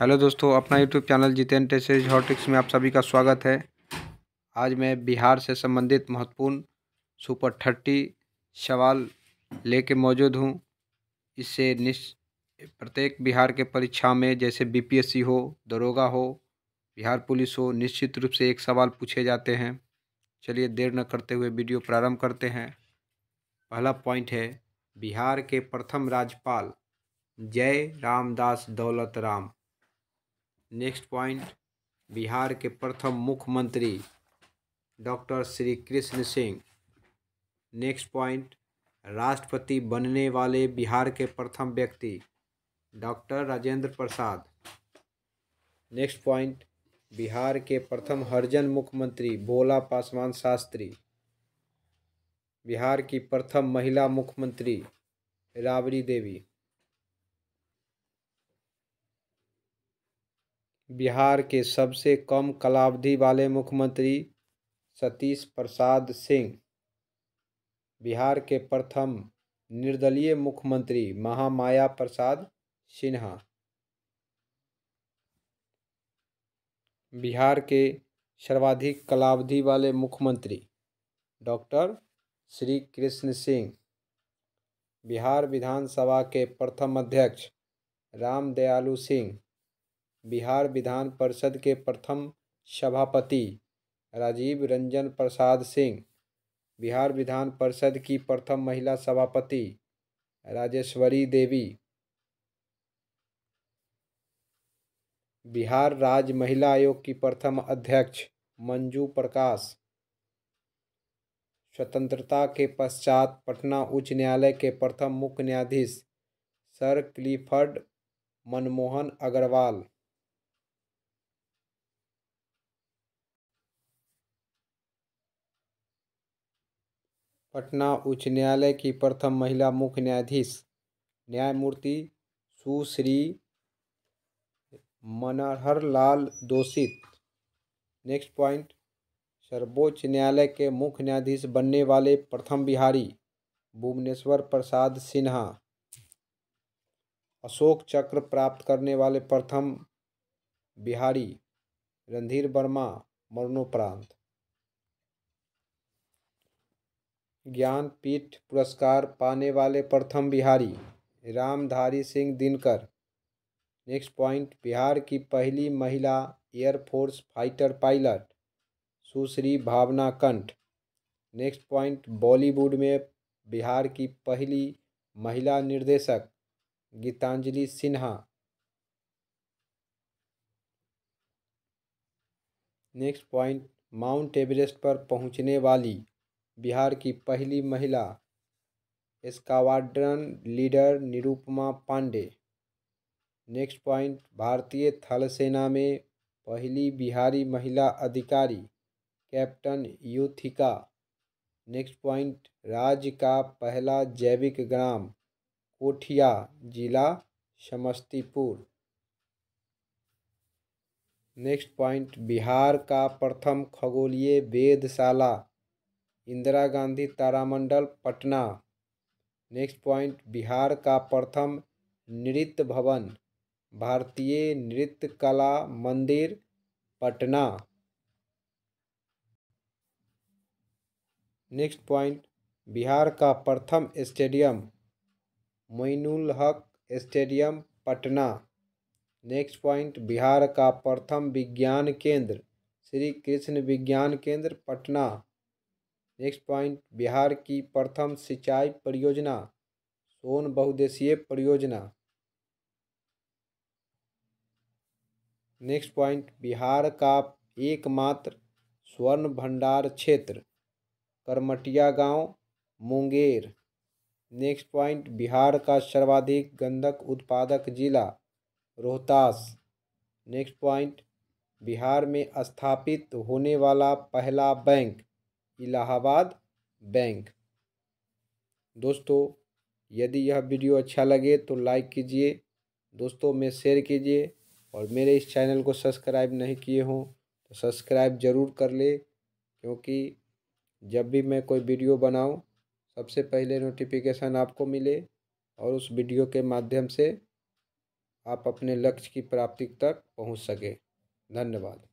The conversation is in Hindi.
हेलो दोस्तों अपना यूट्यूब चैनल जितेन टेसेज हॉटिक्स में आप सभी का स्वागत है आज मैं बिहार से संबंधित महत्वपूर्ण सुपर थर्टी सवाल लेके मौजूद हूँ इससे निश प्रत्येक बिहार के परीक्षा में जैसे बीपीएससी हो दरोगा हो बिहार पुलिस हो निश्चित रूप से एक सवाल पूछे जाते हैं चलिए देर न करते हुए वीडियो प्रारंभ करते हैं पहला पॉइंट है बिहार के प्रथम राज्यपाल जय रामदास दौलत राम नेक्स्ट पॉइंट बिहार के प्रथम मुख्यमंत्री doctor Shri Krishna Singh next point राष्ट्रपति बनने वाले बिहार के प्रथम व्यक्ति doctor Rajendra Prasad next point Bihar के प्रथम हरजन मुख्यमंत्री भोला पासवान शास्त्री बिहार की प्रथम महिला मुख्यमंत्री राबड़ी देवी बिहार के सबसे कम कालावधि वाले मुख्यमंत्री सतीश प्रसाद सिंह बिहार के प्रथम निर्दलीय मुख्यमंत्री महामाया प्रसाद सिन्हा बिहार के सर्वाधिक कालावधि वाले मुख्यमंत्री डॉक्टर श्री कृष्ण सिंह बिहार विधानसभा के प्रथम अध्यक्ष राम दयालु सिंह बिहार विधान परिषद के प्रथम सभापति राजीव रंजन प्रसाद सिंह बिहार विधान परिषद की प्रथम महिला सभापति राजेश्वरी देवी बिहार राज्य महिला आयोग की प्रथम अध्यक्ष मंजू प्रकाश स्वतंत्रता के पश्चात पटना उच्च न्यायालय के प्रथम मुख्य न्यायाधीश सर क्लिफर्ड मनमोहन अग्रवाल पटना उच्च न्यायालय की प्रथम महिला मुख्य न्यायाधीश न्यायमूर्ति सुश्री मनहर लाल दोषित नेक्स्ट पॉइंट सर्वोच्च न्यायालय के मुख्य न्यायाधीश बनने वाले प्रथम बिहारी भुवनेश्वर प्रसाद सिन्हा अशोक चक्र प्राप्त करने वाले प्रथम बिहारी रणधीर वर्मा मरणोपरांत ज्ञानपीठ पुरस्कार पाने वाले प्रथम बिहारी रामधारी सिंह दिनकर नेक्स्ट पॉइंट बिहार की पहली महिला air force fighter pilot Sushri Bhawana Kanth next point Bollywood में बिहार की पहली महिला निर्देशक Geetanjali Sinha next point Mount Everest पर पहुंचने वाली बिहार की पहली महिला squadron leader Nirupama Pandey next point भारतीय थल सेना में पहली बिहारी महिला अधिकारी कैप्टन यूथिका नेक्स्ट पॉइंट राज्य का पहला जैविक ग्राम कोठिया जिला समस्तीपुर नेक्स्ट पॉइंट बिहार का प्रथम खगोलीय वेधशाला इंदिरा गांधी तारामंडल पटना नेक्स्ट पॉइंट बिहार का प्रथम नृत्य भवन भारतीय नृत्य कला मंदिर पटना नेक्स्ट पॉइंट बिहार का प्रथम stadium Moinul Haq stadium Patna next point Bihar का प्रथम विज्ञान केंद्र श्री कृष्ण विज्ञान केंद्र पटना नेक्स्ट पॉइंट बिहार की प्रथम सिंचाई परियोजना सोन बहुदेशीय परियोजना नेक्स्ट पॉइंट बिहार का एकमात्र स्वर्ण भंडार क्षेत्र करमटिया गांव मुंगेर नेक्स्ट पॉइंट बिहार का सर्वाधिक गंधक उत्पादक जिला रोहतास नेक्स्ट पॉइंट बिहार में स्थापित होने वाला पहला बैंक इलाहाबाद बैंक दोस्तों यदि यह वीडियो अच्छा लगे तो लाइक कीजिए दोस्तों में शेयर कीजिए और मेरे इस चैनल को सब्सक्राइब नहीं किए हों तो सब्सक्राइब ज़रूर कर ले क्योंकि जब भी मैं कोई वीडियो बनाऊं सबसे पहले नोटिफिकेशन आपको मिले और उस वीडियो के माध्यम से आप अपने लक्ष्य की प्राप्ति तक पहुंच सके धन्यवाद